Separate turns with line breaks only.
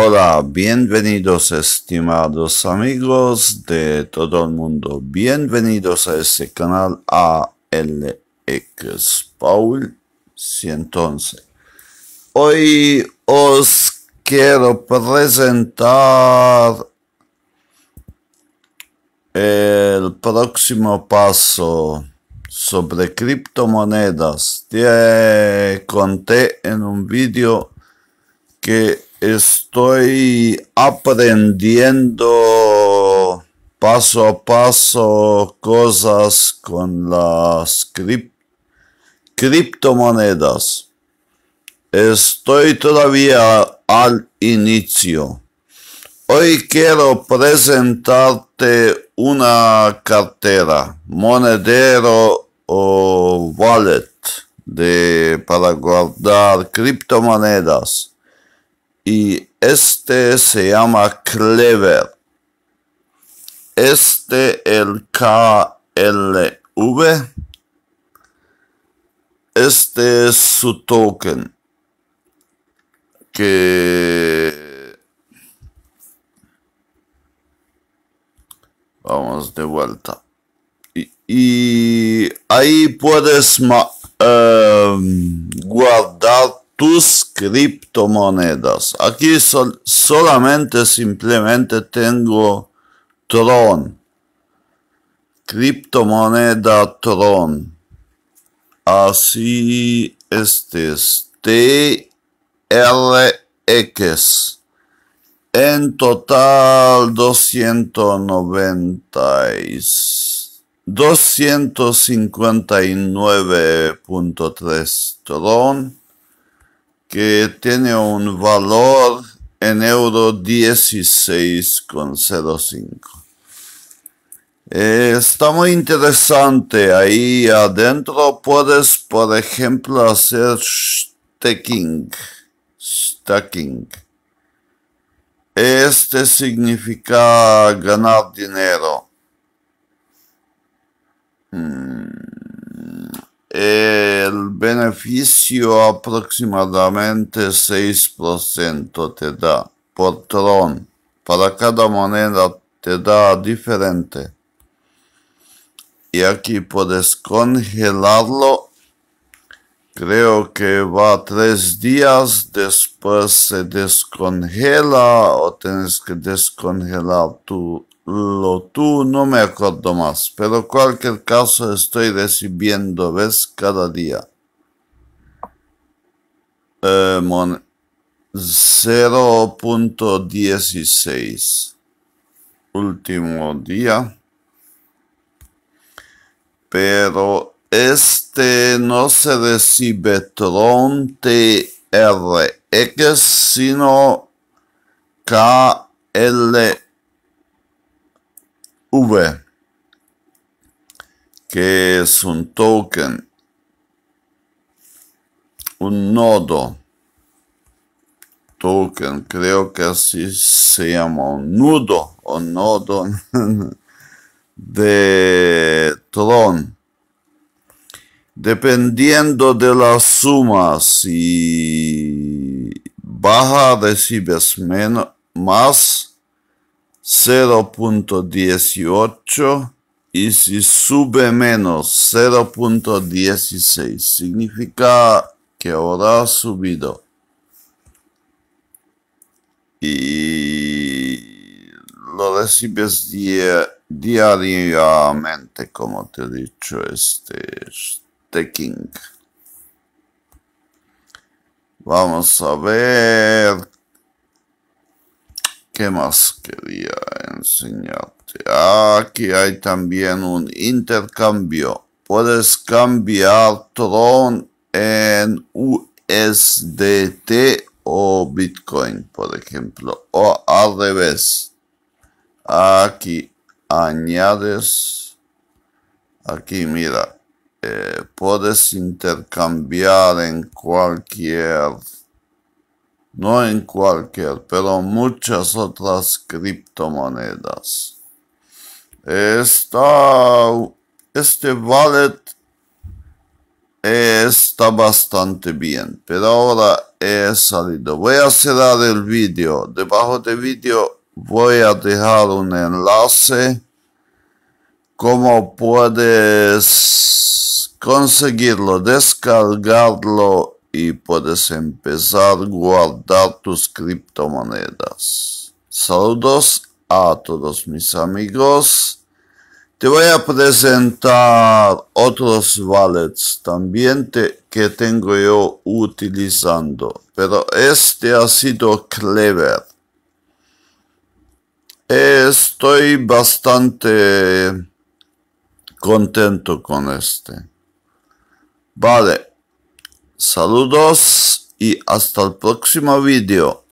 Hola, bienvenidos estimados amigos de todo el mundo. Bienvenidos a este canal ALX Paul 111. Hoy os quiero presentar el próximo paso sobre criptomonedas. Te conté en un vídeo que estoy aprendiendo paso a paso cosas con las criptomonedas. Estoy todavía al inicio. Hoy quiero presentarte una cartera, monedero o wallet de, para guardar criptomonedas y este se llama Clever. Este el KLV. Este es su token. Que vamos de vuelta. Y, ahí puedes eh, guardar tus criptomonedas. Aquí solamente simplemente tengo Tron. Criptomoneda Tron. Así este es TRX. En total 290. 259.3 Tron que tiene un valor en euro 16,05. Eh, está muy interesante. Ahí adentro puedes, por ejemplo, hacer stacking. Stacking. Este significa ganar dinero. Hmm beneficio aproximadamente 6% te da por tron. Para cada moneda te da diferente. Y aquí puedes congelarlo. Creo que va tres días, después se descongela o tienes que descongelar tú lo tú, no me acuerdo más, pero cualquier caso estoy recibiendo ves cada día mon 0.16 último día pero este no se recibe tron trx sino V, que es un token un nodo token, creo que así se llama, un nudo o nodo de Tron. Dependiendo de la suma, si baja recibes menos, más 0.18 y si sube menos 0.16 significa que ahora ha subido. Y lo recibes diariamente, como te he dicho, este staking. Vamos a ver qué más quería enseñarte. Aquí hay también un intercambio. Puedes cambiar Tron en USDT o Bitcoin, por ejemplo, o al revés. Aquí añades, aquí mira, eh, puedes intercambiar en cualquier, no en cualquier, pero muchas otras criptomonedas. Está este wallet está bastante bien pero ahora he salido voy a cerrar el vídeo debajo del vídeo voy a dejar un enlace cómo puedes conseguirlo descargarlo y puedes empezar a guardar tus criptomonedas saludos a todos mis amigos te voy a presentar otros wallets también que tengo yo utilizando, pero este ha sido Clever. Estoy bastante contento con este. Vale, saludos y hasta el próximo video.